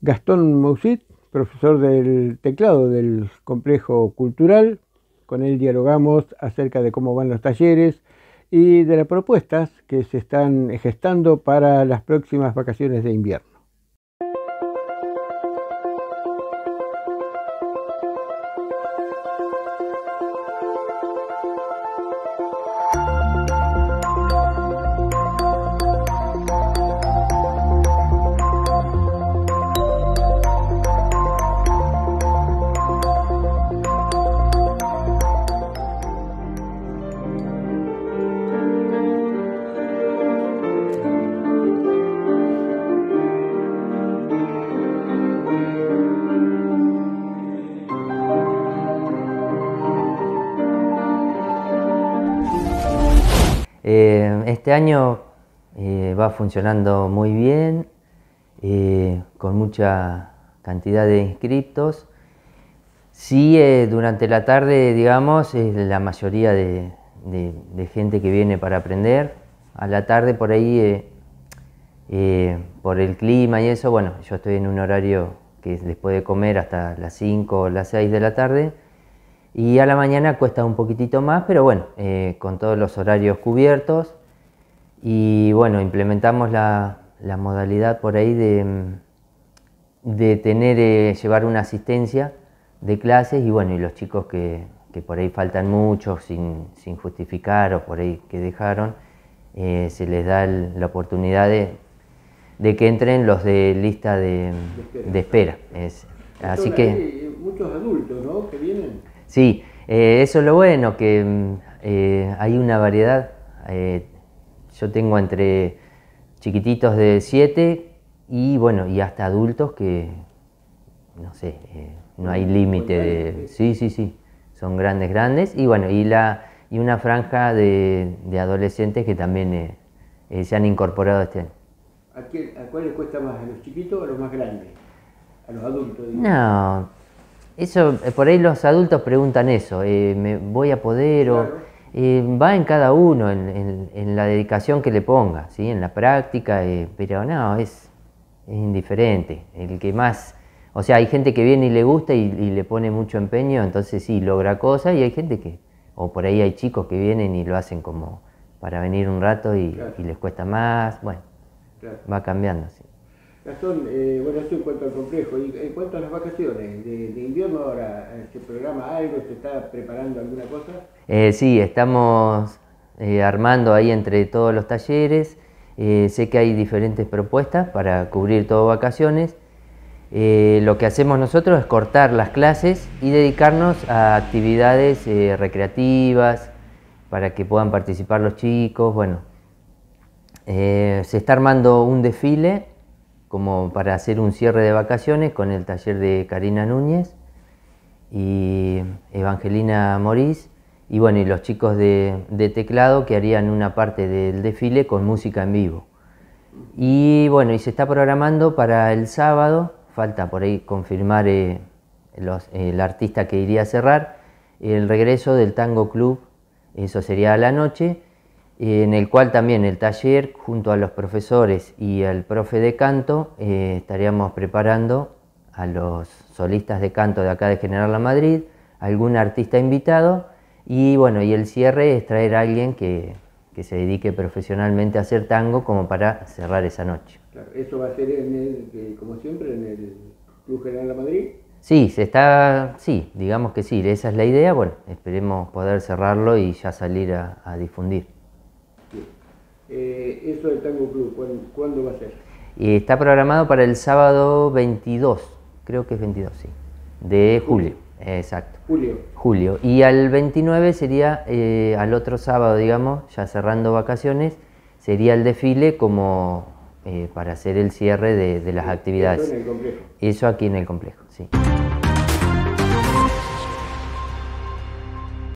Gastón Moussit, profesor del teclado del complejo cultural. Con él dialogamos acerca de cómo van los talleres y de las propuestas que se están gestando para las próximas vacaciones de invierno. Eh, este año eh, va funcionando muy bien, eh, con mucha cantidad de inscriptos. Sí, durante la tarde, digamos, es la mayoría de, gente que viene para aprender. A la tarde por ahí, por el clima y eso, bueno, yo estoy en un horario que es después de comer hasta las 5 o las 6 de la tarde y a la mañana cuesta un poquitito más, pero bueno, eh, con todos los horarios cubiertos. Y bueno, implementamos la, modalidad por ahí de, de tener, eh, llevar una asistencia de clases y bueno, y los chicos que, por ahí faltan muchos sin, justificar o por ahí que dejaron, eh, se les da la oportunidad de, que entren los de lista de, espera. así que... Eh, muchos adultos, ¿no? Que vienen. Sí, eh, eso es lo bueno, que mm, eh, hay una variedad. Eh, yo tengo entre chiquititos de 7 y bueno, y hasta adultos que, no sé, no hay límite de... Pues. Sí, sí, sí, son grandes, grandes. Y bueno, y, la, y una franja de, adolescentes que también se han incorporado este ¿A, quién, ¿A cuál le cuesta más? ¿A los chiquitos o a los más grandes? ¿A los adultos? No, eso, eh, por ahí los adultos preguntan eso, eh, ¿me voy a poder? O, eh, va en cada uno, en, la dedicación que le ponga, ¿sí? en la práctica, pero no, es, indiferente. El que más, o sea, hay gente que viene y le gusta y, le pone mucho empeño, entonces sí, logra cosas y hay gente que, o por ahí hay chicos que vienen y lo hacen como para venir un rato y, les cuesta más, bueno, va cambiando. ¿sí? Eh, bueno, en cuanto al complejo. en cuanto a las vacaciones de, invierno, ahora, eh, ¿se programa algo? ¿Se está preparando alguna cosa? Eh, sí, estamos armando ahí entre todos los talleres. sé que hay diferentes propuestas para cubrir todo vacaciones. lo que hacemos nosotros es cortar las clases y dedicarnos a actividades recreativas para que puedan participar los chicos. Bueno, se está armando un desfile como para hacer un cierre de vacaciones con el taller de Karina Núñez y Evangelina Morís y bueno, y los chicos de, teclado que harían una parte del desfile con música en vivo. Y bueno, y se está programando para el sábado, falta por ahí confirmar eh, el artista que iría a cerrar, el regreso del Tango Club, eso sería a la noche, en el cual también el taller, junto a los profesores y al profe de canto, eh, estaríamos preparando a los solistas de canto de acá de General La Madrid, algún artista invitado, y bueno, y el cierre es traer a alguien que, que se dedique profesionalmente a hacer tango como para cerrar esa noche. ¿Eso va a ser, eh, como siempre, en el Club General La Madrid? Sí, se está, sí, digamos que sí, esa es la idea, bueno, esperemos poder cerrarlo y ya salir a difundir eh, eso del Tango Club? ¿cuándo, va a ser? está programado para el sábado 22, creo que es 22, sí, de julio. Exacto. Julio. Julio. Y al 29 sería, eh, al otro sábado, digamos, ya cerrando vacaciones, sería el desfile como eh, para hacer el cierre de, de las actividades. Eso, en el complejo. Eso aquí en el complejo, sí.